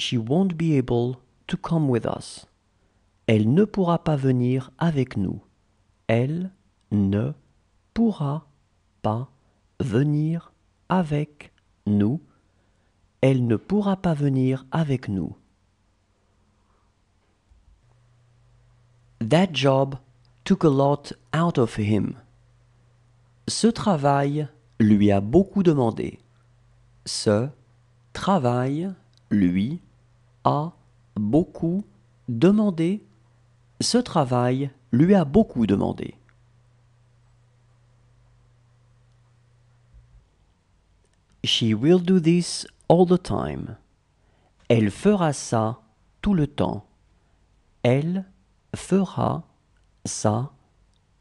she won't be able to come with us. Elle ne pourra pas venir avec nous. Elle ne pourra pas venir avec nous. Elle ne pourra pas venir avec nous. That job took a lot out of him. Ce travail lui a beaucoup demandé. Ce travail lui a beaucoup demandé. Ce travail lui a beaucoup demandé. She will do this all the time. Elle fera ça tout le temps. Elle fera ça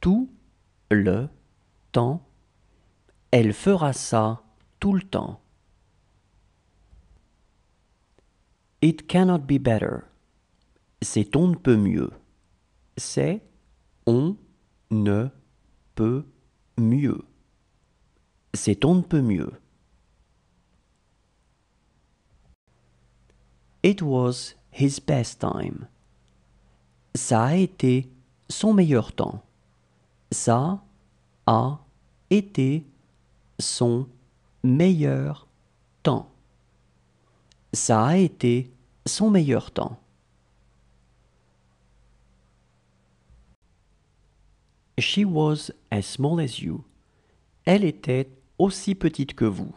tout le temps. Elle fera ça tout le temps. It cannot be better. C'est on ne peut mieux. C'est on ne peut mieux. C'est on ne peut mieux. It was his best time. Ça a été son meilleur temps. Ça a été son meilleur temps ça a été son meilleur temps. She was as small as you. Elle était aussi petite que vous.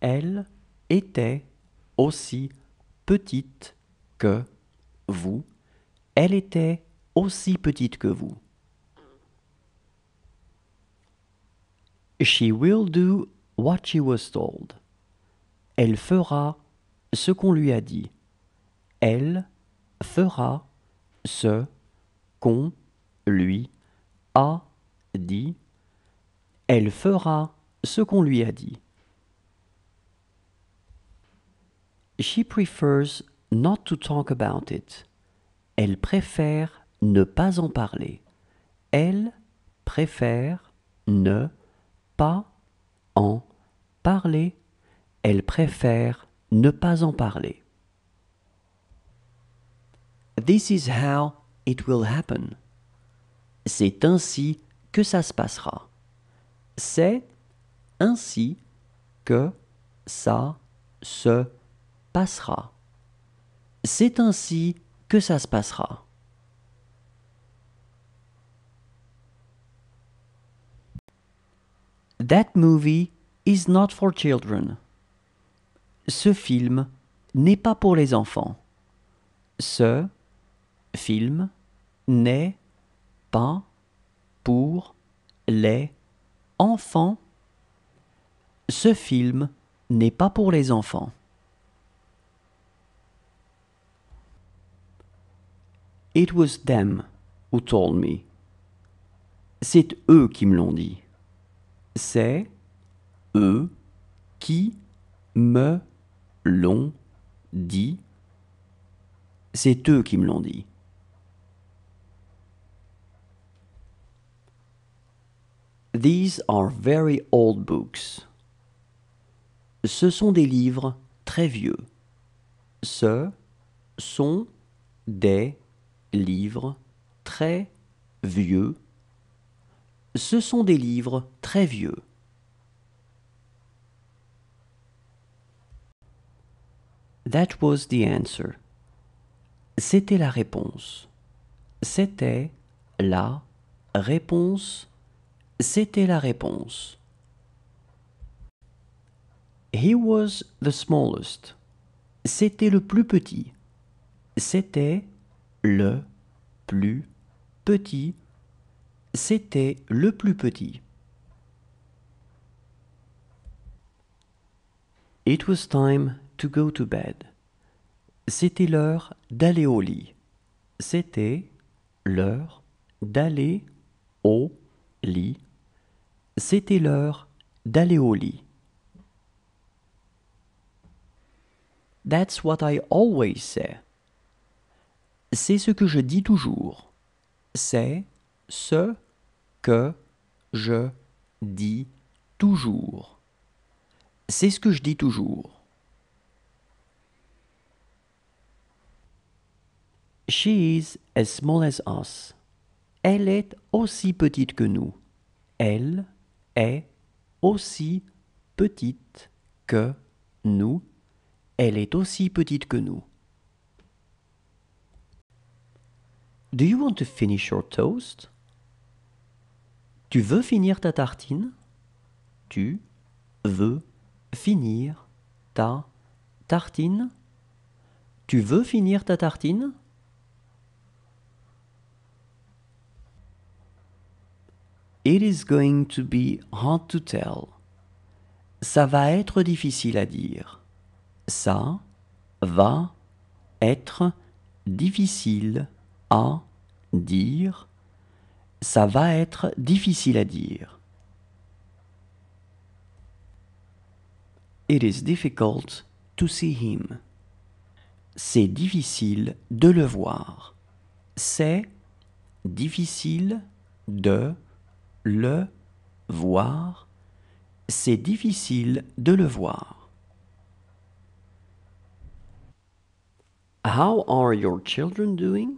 Elle était aussi petite que vous. Elle était aussi petite que vous. She will do what she was told. Elle fera ce qu'on lui a dit. Elle fera ce qu'on lui a dit. Elle fera ce qu'on lui a dit. She prefers not to talk about it. Elle préfère ne pas en parler. Elle préfère ne pas en parler. Elle préfère ne pas en parler. This is how it will happen. C'est ainsi que ça se passera. C'est ainsi que ça se passera. C'est ainsi que ça se passera. That movie is not for children. Ce film n'est pas pour les enfants. Ce film n'est pas pour les enfants. Ce film n'est pas pour les enfants. It was them who told me. C'est eux qui me l'ont dit. C'est eux qui me l'ont dit. C'est eux qui me l'ont dit. These are very old books. Ce sont des livres très vieux. Ce sont des livres très vieux. Ce sont des livres très vieux. That was the answer. C'était la réponse. C'était la réponse. C'était la réponse. He was the smallest. C'était le plus petit. C'était le plus petit. C'était le plus petit. It was time to go to bed. C'était l'heure d'aller au lit. C'était l'heure d'aller au lit. C'était l'heure d'aller au lit. That's what I always say. C'est ce que je dis toujours. C'est ce que je dis toujours. C'est ce que je dis toujours. She is as small as us. Elle est aussi petite que nous. Elle est aussi petite que nous. Elle est aussi petite que nous. Do you want to finish your toast? Tu veux finir ta tartine? Tu veux finir ta tartine? Tu veux finir ta tartine? It is going to be hard to tell. Ça va être difficile à dire. Ça va être difficile à dire. Ça va être difficile à dire. It is difficult to see him. C'est difficile de le voir. C'est difficile de le voir, c'est difficile de le voir. How are your children doing?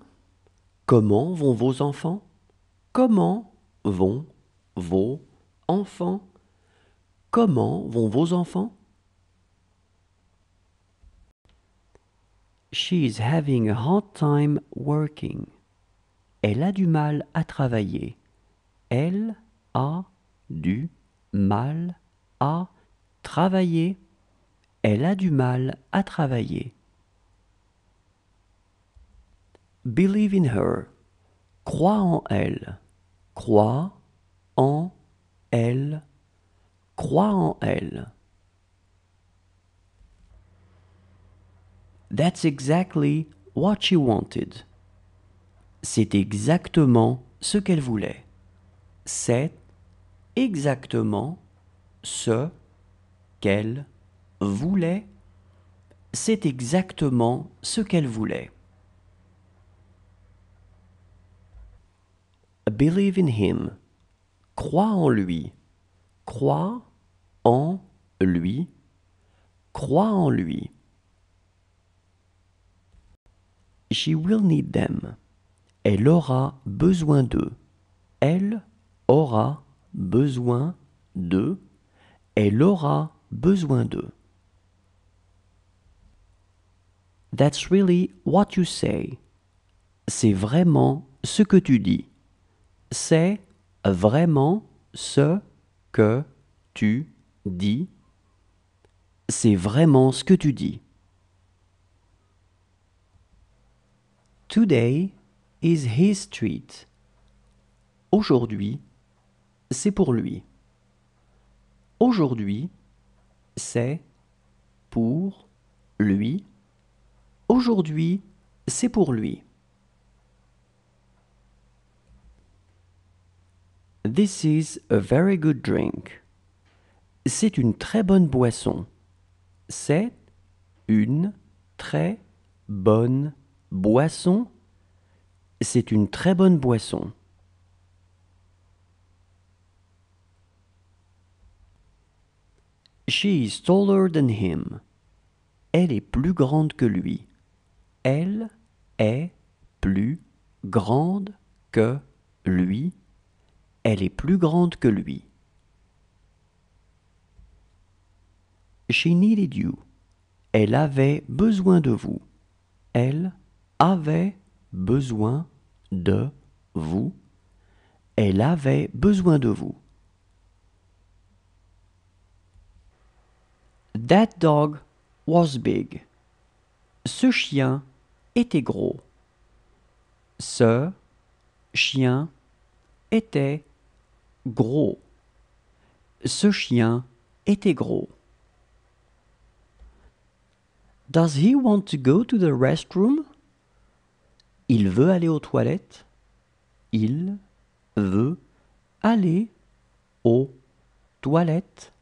Comment vont vos enfants? Comment vont vos enfants? Comment vont vos enfants? She is having a hard time working. Elle a du mal à travailler. Elle a du mal à travailler. Elle a du mal à travailler. Believe in her. Crois en elle. Crois en elle. Crois en elle. That's exactly what she wanted. C'est exactement ce qu'elle voulait c'est exactement ce qu'elle voulait. C'est exactement ce qu'elle voulait. Believe in him. Crois en lui. Crois en lui. Crois en lui. She will need them. Elle aura besoin d'eux. Elle aura besoin de, elle aura besoin de. That's really what you say. C'est vraiment ce que tu dis. C'est vraiment ce que tu dis. C'est vraiment ce que tu dis. Today is his treat. Aujourd'hui c'est pour lui. Aujourd'hui, c'est pour lui. Aujourd'hui, c'est pour lui. This is a very good drink. C'est une très bonne boisson. C'est une très bonne boisson. C'est une très bonne boisson. She is taller than him. Elle est plus grande que lui. Elle est plus grande que lui. Elle est plus grande que lui. She needed you. Elle avait besoin de vous. Elle avait besoin de vous. Elle avait besoin de vous. That dog was big. Ce chien était gros. Ce chien était gros. Ce chien était gros. Does he want to go to the restroom? Il veut aller aux toilettes. Il veut aller aux toilettes.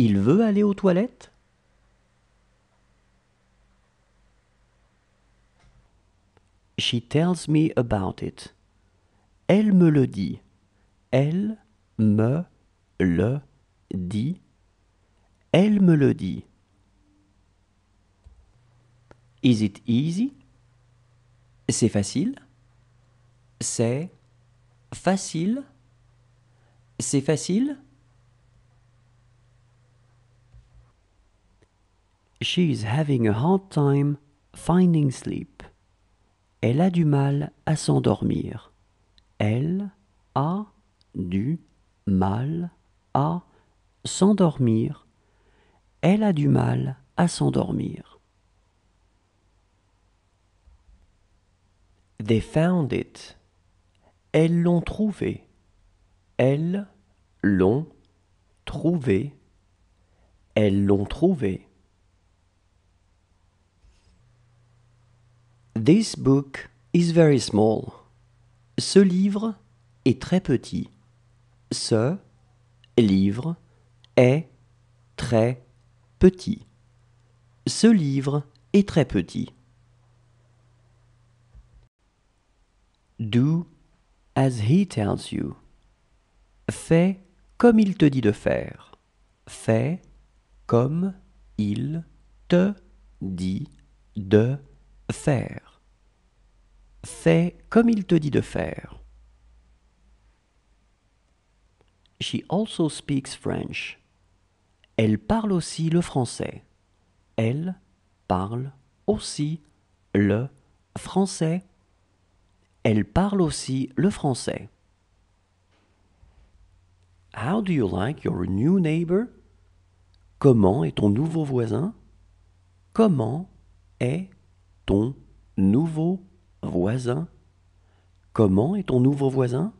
Il veut aller aux toilettes She tells me about it. Elle me le dit. Elle me le dit. Elle me le dit. Is it easy? C'est facile. C'est facile. C'est facile. She is having a hard time finding sleep. Elle a du mal à s'endormir. Elle a du mal à s'endormir. Elle a du mal à s'endormir. They found it. Elles l'ont trouvé. Elles l'ont trouvé. Elles l'ont trouvé. This book is very small. Ce livre est très petit. Ce livre est très petit. Ce livre est très petit. Do as he tells you. Fais comme il te dit de faire. Fais comme il te dit de faire Faire. Fais comme il te dit de faire. She also speaks French. Elle parle aussi le français. Elle parle aussi le français. Elle parle aussi le français. How do you like your new neighbor? Comment est ton nouveau voisin? Comment est ton nouveau voisin. Comment est ton nouveau voisin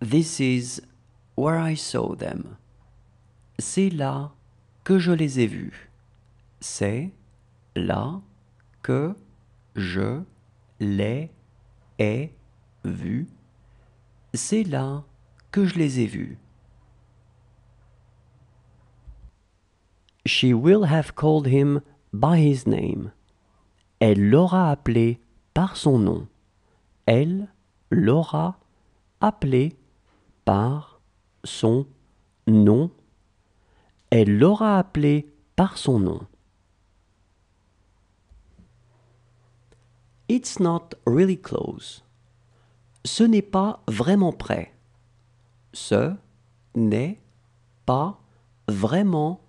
This is where I saw them. C'est là que je les ai vus. C'est là que je les ai vus. C'est là que je les ai vus. She will have called him by his name. Elle l'aura appelé par son nom. Elle l'aura appelé par son nom. Elle l'aura appelé par son nom. It's not really close. Ce n'est pas vraiment près. Ce n'est pas vraiment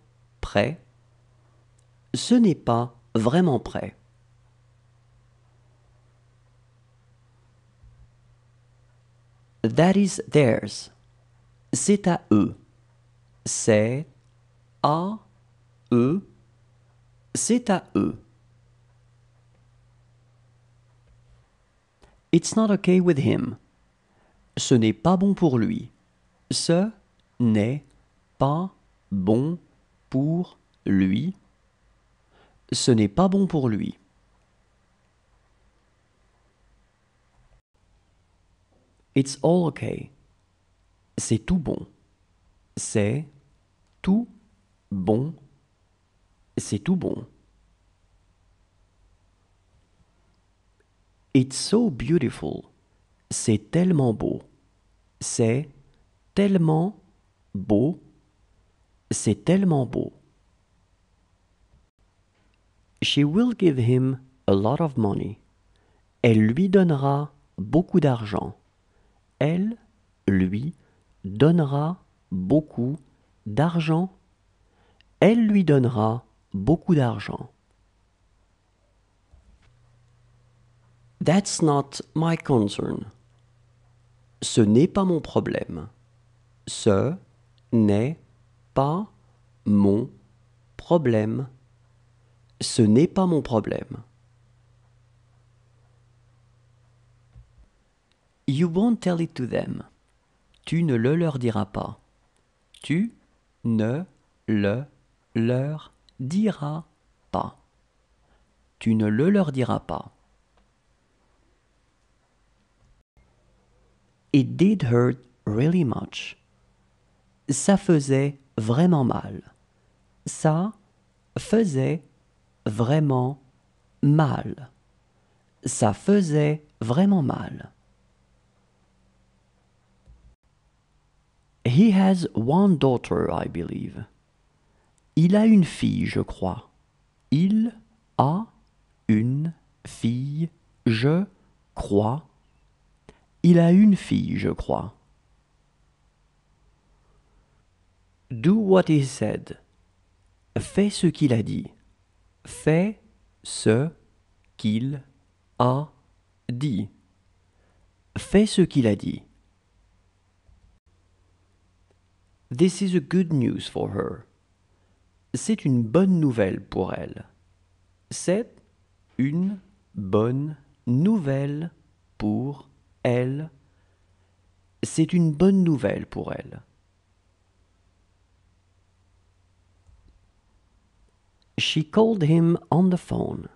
prêt, ce n'est pas vraiment prêt. That is theirs. C'est à eux. C'est à eux. C'est à eux. It's not okay with him. Ce n'est pas bon pour lui. Ce n'est pas bon pour lui, ce n'est pas bon pour lui. It's all okay. C'est tout bon. C'est tout bon. C'est tout bon. It's so beautiful. C'est tellement beau. C'est tellement beau. C'est tellement beau. She will give him a lot of money. Elle lui donnera beaucoup d'argent. Elle lui donnera beaucoup d'argent. Elle lui donnera beaucoup d'argent. That's not my concern. Ce n'est pas mon problème. Ce n'est pas mon problème. Ce n'est pas mon problème. You won't tell it to them. Tu ne le leur diras pas. Tu ne le leur diras pas. Tu ne le leur diras pas. It did hurt really much. Ça faisait vraiment mal. Ça faisait vraiment mal. Ça faisait vraiment mal. He has one daughter, I believe. Il a une fille, je crois. Il a une fille, je crois. Il a une fille, je crois. Do what he said. Fais ce qu'il a dit. Fais ce qu'il a dit. Fais ce qu'il a dit. This is a good news for her. C'est une bonne nouvelle pour elle. C'est une bonne nouvelle pour elle. C'est une bonne nouvelle pour elle. She called him on the phone.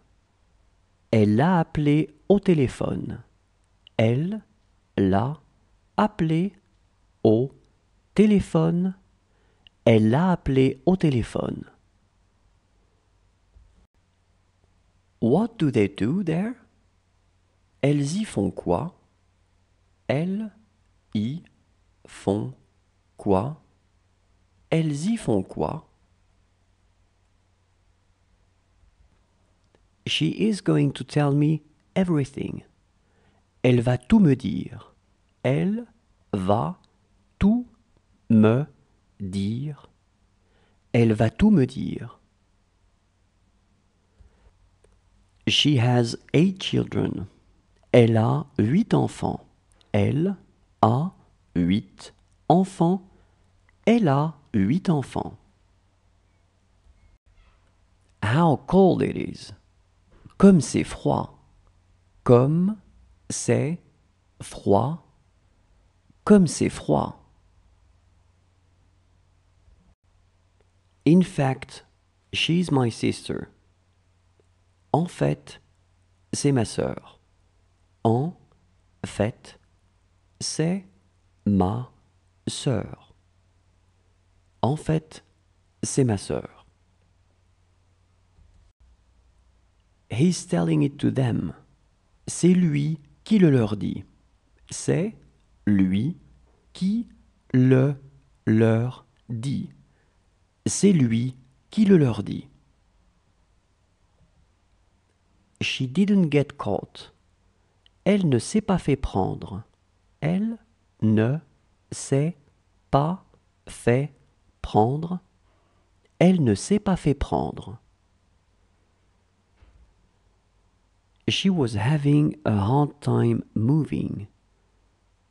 Elle l'a appelé au téléphone. Elle l'a appelé au téléphone. Elle l'a appelé au téléphone. What do they do there? Elles y font quoi? Elles y font quoi? Elles y font quoi? She is going to tell me everything. Elle va tout me dire. Elle va tout me dire. Elle va tout me dire. She has eight children. Elle a huit enfants. Elle a huit enfants. Elle a huit enfants. How cold it is. Comme c'est froid. Comme c'est froid. Comme c'est froid. In fact, she's my sister. En fait, c'est ma sœur. En fait, c'est ma sœur. En fait, c'est ma sœur. He's telling it to them. C'est lui qui le leur dit. C'est lui qui le leur dit. C'est lui qui le leur dit. She didn't get caught. Elle ne s'est pas fait prendre. Elle ne s'est pas fait prendre. Elle ne s'est pas fait prendre. She was having a hard time moving.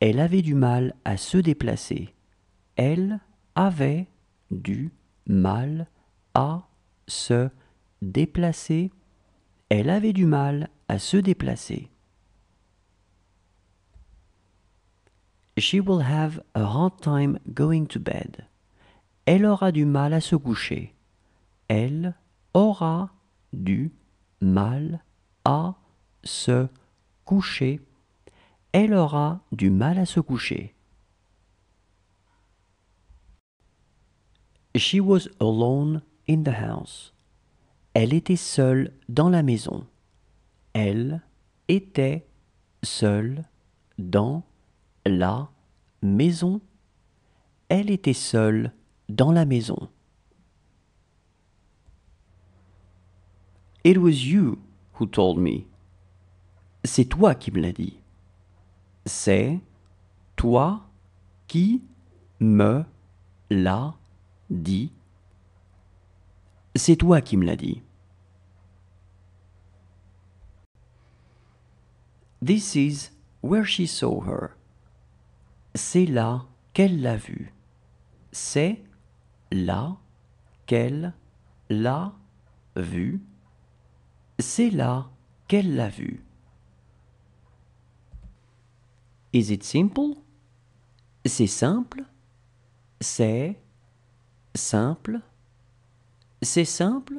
Elle avait du mal à se déplacer. Elle avait du mal à se déplacer. Elle avait du mal à se déplacer. She will have a hard time going to bed. Elle aura du mal à se coucher. Elle aura du mal à se coucher, elle aura du mal à se coucher. She was alone in the house. Elle était seule dans la maison. Elle était seule dans la maison. Elle était seule dans la maison. It was you who told me. C'est toi qui me l'a dit. C'est toi qui me l'a dit. C'est toi qui me l'a dit. This is where she saw her. C'est là qu'elle l'a vu C'est là qu'elle l'a vu C'est là qu'elle l'a vu Is it simple? C'est simple. C'est simple. C'est simple.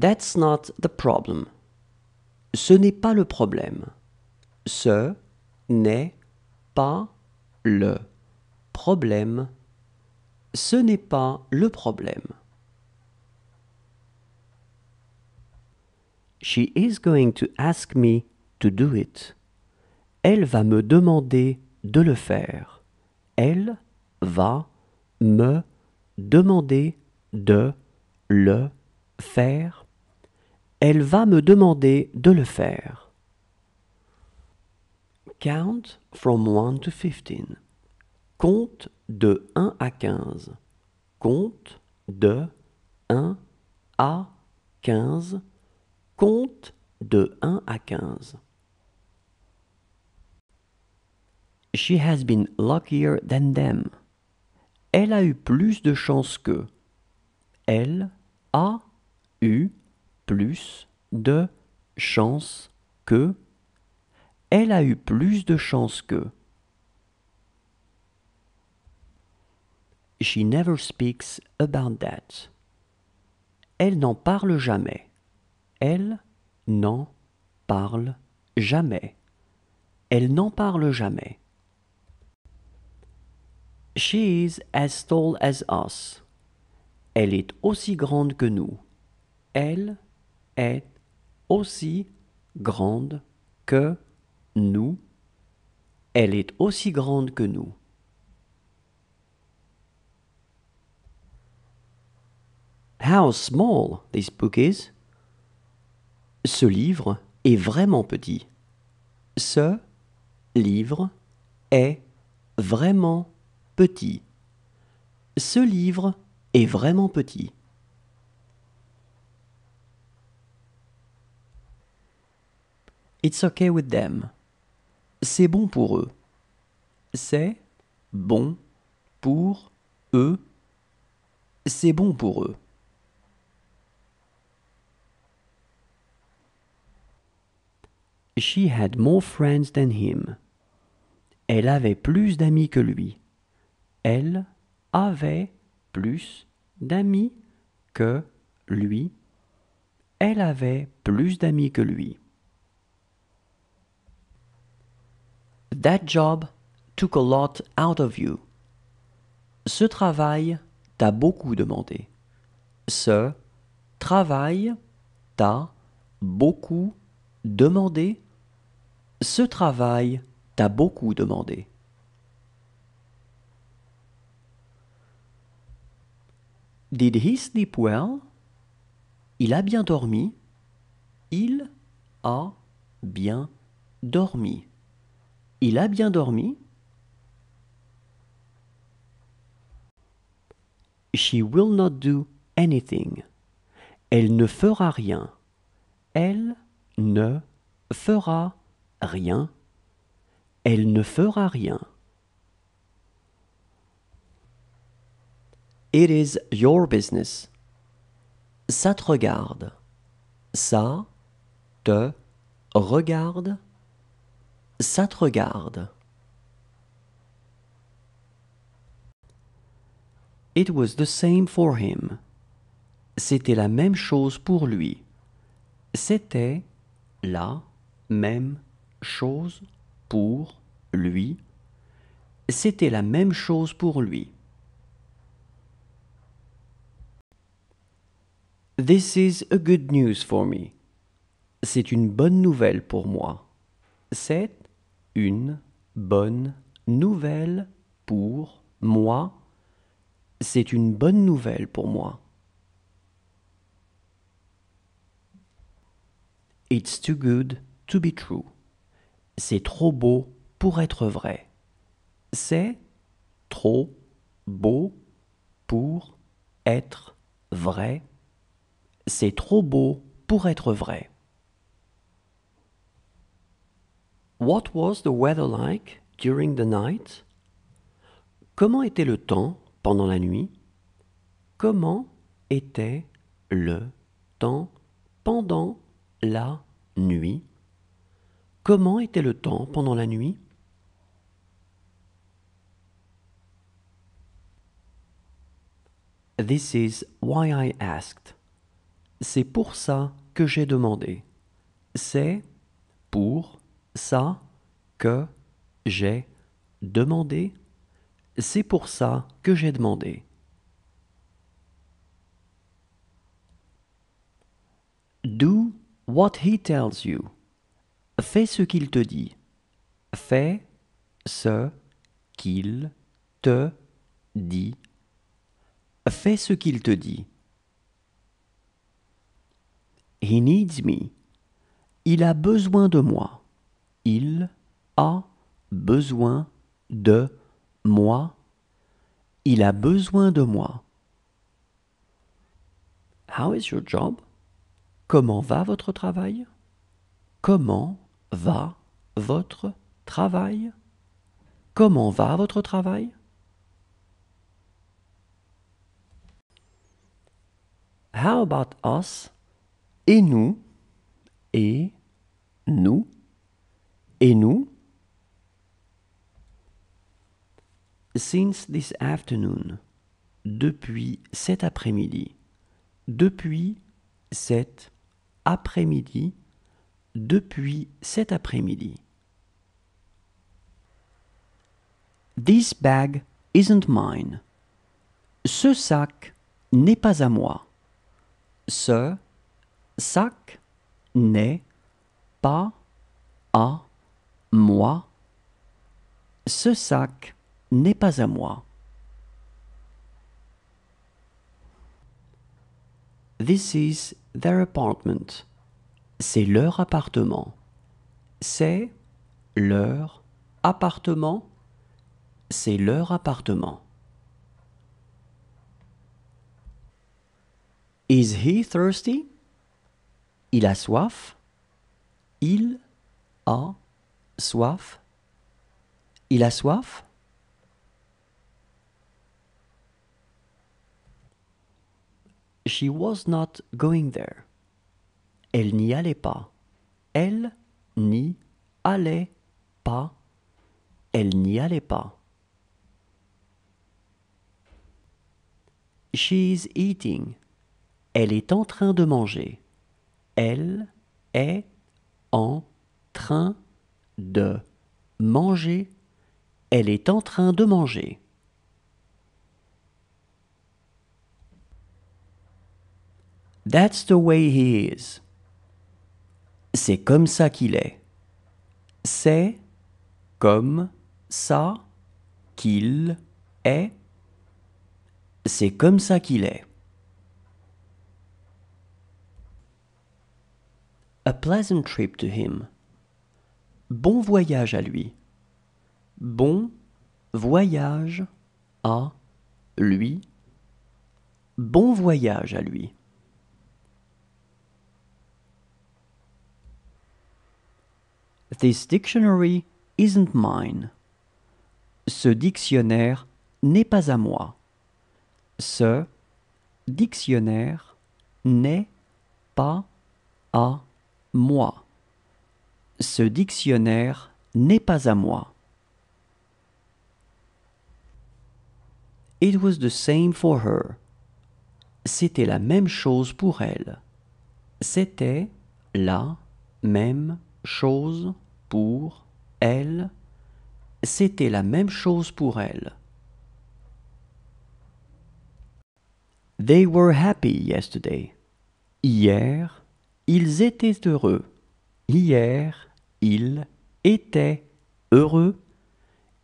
That's not the problem. Ce n'est pas le problème. Ce n'est pas le problème. Ce n'est pas le problème. She is going to ask me to do it. Elle va me demander de le faire. Elle va me demander de le faire. Elle va me demander de le faire. Count from 1 to 15. Compte de 1 à 15. Compte de 1 à 15. Compte de 1 à 15. She has been luckier than them. Elle a eu plus de chance que. Elle a eu plus de chance que. Elle a eu plus de chance que. She never speaks about that. Elle n'en parle jamais. Elle n'en parle jamais. Elle n'en parle jamais. She is as tall as us. Elle est aussi grande que nous. Elle est aussi grande que nous. Elle est aussi grande que nous. How small this book is. Ce livre est vraiment petit. Ce livre est vraiment petit. Ce livre est vraiment petit. It's okay with them. C'est bon pour eux. C'est bon pour eux. C'est bon pour eux. She had more friends than him. Elle avait plus d'amis que lui. Elle avait plus d'amis que lui. Elle avait plus d'amis que lui. That job took a lot out of you. Ce travail t'a beaucoup demandé. Ce travail t'a beaucoup demandé. Ce travail t'a beaucoup demandé. Did he sleep well? Il a bien dormi. Il a bien dormi. Il a bien dormi. She will not do anything. Elle ne fera rien. Elle ne fera rien, elle ne fera rien. It is your business. Ça te regarde. Ça te regarde. Ça te regarde. It was the same for him. C'était la même chose pour lui. C'était la même chose chose pour lui, c'était la même chose pour lui. This is a good news for me. C'est une bonne nouvelle pour moi. C'est une bonne nouvelle pour moi. C'est une bonne nouvelle pour moi. It's too good to be true. C'est trop beau pour être vrai. C'est trop beau pour être vrai. C'est trop beau pour être vrai. What was the weather like during the night? Comment était le temps pendant la nuit? Comment était le temps pendant la nuit? Comment était le temps pendant la nuit This is why I asked. C'est pour ça que j'ai demandé. C'est pour ça que j'ai demandé. C'est pour ça que j'ai demandé. Do what he tells you. Fais ce qu'il te dit. Fais ce qu'il te dit. Fais ce qu'il te dit. He needs me. Il a besoin de moi. Il a besoin de moi. Il a besoin de moi. How is your job? Comment va votre travail? Comment va votre travail Comment va votre travail How about us Et nous Et nous Et nous Since this afternoon. Depuis cet après-midi. Depuis cet après-midi depuis cet après-midi. This bag isn't mine. Ce sac n'est pas à moi. Ce sac n'est pas à moi. Ce sac n'est pas à moi. This is their apartment c'est leur appartement. C'est leur appartement. C'est leur appartement. Is he thirsty? Il a soif. Il a soif. Il a soif. She was not going there. Elle n'y allait pas. Elle n'y allait pas. Elle n'y allait pas. She's eating. Elle est en train de manger. Elle est en train de manger. Elle est en train de manger. That's the way he is. C'est comme ça qu'il est. C'est comme ça qu'il est. C'est comme ça qu'il est. A pleasant trip to him. Bon voyage à lui. Bon voyage à lui. Bon voyage à lui. This dictionary isn't mine. Ce dictionnaire n'est pas à moi. Ce dictionnaire n'est pas à moi. Ce dictionnaire n'est pas à moi. It was the same for her. C'était la même chose pour elle. C'était la même chose pour elle, c'était la même chose pour elle. They were happy yesterday. Hier, ils étaient heureux. Hier, ils étaient heureux.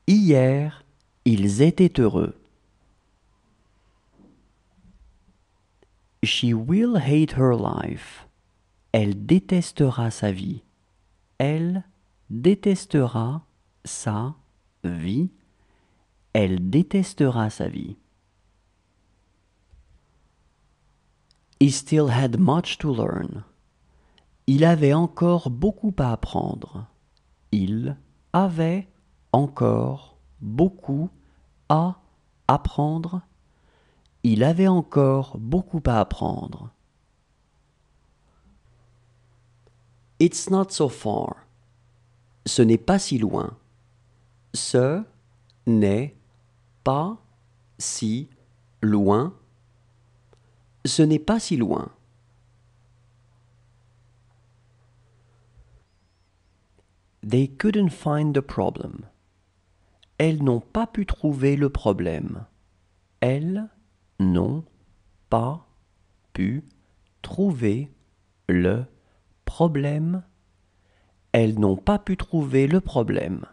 Hier, ils étaient heureux. She will hate her life. Elle détestera sa vie. Elle détestera sa vie. Elle détestera sa vie. He still had much to learn. Il avait encore beaucoup à apprendre. Il avait encore beaucoup à apprendre. Il avait encore beaucoup à apprendre. It's not so far ce n'est pas si loin. Ce n'est pas si loin. Ce n'est pas si loin. They couldn't find the problem. Elles n'ont pas pu trouver le problème. Elles n'ont pas pu trouver le problème elles n'ont pas pu trouver le problème.